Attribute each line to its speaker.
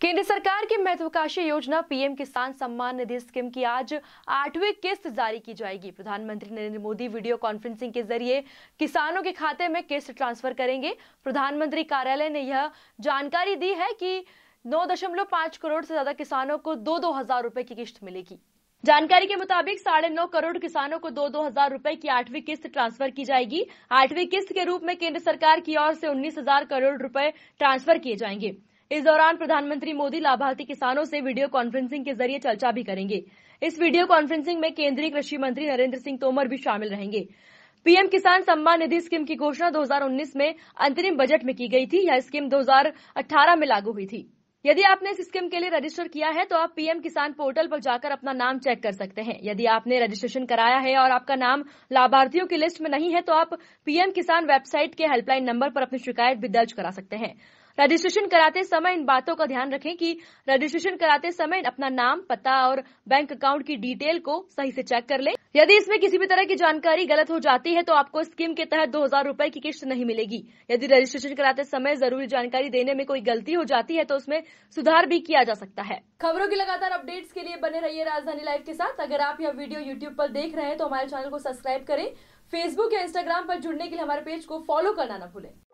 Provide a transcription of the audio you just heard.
Speaker 1: केंद्र सरकार की महत्वाकांक्षी योजना पीएम किसान सम्मान निधि स्कीम की आज आठवीं किस्त जारी की जाएगी प्रधानमंत्री नरेंद्र मोदी वीडियो कॉन्फ्रेंसिंग के जरिए किसानों के खाते में किस्त ट्रांसफर करेंगे प्रधानमंत्री कार्यालय ने यह जानकारी दी है कि 9.5 करोड़ से ज्यादा किसानों को दो दो हजार रूपए की किस्त मिलेगी जानकारी के मुताबिक साढ़े नौ करोड़ किसानों को दो दो हजार रूपए की आठवीं किस्त ट्रांसफर की जाएगी आठवीं किस्त के रूप में केंद्र सरकार की ओर से उन्नीस हजार करोड़ रूपए ट्रांसफर किए जाएंगे इस दौरान प्रधानमंत्री मोदी लाभार्थी किसानों से वीडियो कॉन्फ्रेंसिंग के जरिए चर्चा भी करेंगे इस वीडियो कॉन्फ्रेंसिंग में केंद्रीय कृषि मंत्री नरेंद्र सिंह तोमर भी शामिल रहेंगे पीएम किसान सम्मान निधि स्कीम की घोषणा 2019 में अंतरिम बजट में की गई थी यह स्कीम 2018 में लागू हुई थी यदि आपने इस स्कीम के लिए रजिस्टर किया है तो आप पीएम किसान पोर्टल पर जाकर अपना नाम चेक कर सकते हैं यदि आपने रजिस्ट्रेशन कराया है और आपका नाम लाभार्थियों की लिस्ट में नहीं है तो आप पीएम किसान वेबसाइट के हेल्पलाइन नंबर पर अपनी शिकायत भी दर्ज करा सकते हैं रजिस्ट्रेशन कराते समय इन बातों का ध्यान रखें कि रजिस्ट्रेशन कराते समय अपना नाम पता और बैंक अकाउंट की डिटेल को सही से चेक कर लें यदि इसमें किसी भी तरह की जानकारी गलत हो जाती है तो आपको स्कीम के तहत दो हजार रूपए की किस्त नहीं मिलेगी यदि रजिस्ट्रेशन कराते समय जरूरी जानकारी देने में कोई गलती हो जाती है तो उसमें सुधार भी किया जा सकता है खबरों की लगातार अपडेट्स के लिए बने रहिए राजधानी लाइव के साथ अगर आप यह वीडियो यूट्यूब पर देख रहे हैं तो हमारे चैनल को सब्सक्राइब करें फेसबुक या इंस्टाग्राम पर जुड़ने के लिए हमारे पेज को फॉलो करना न भूलें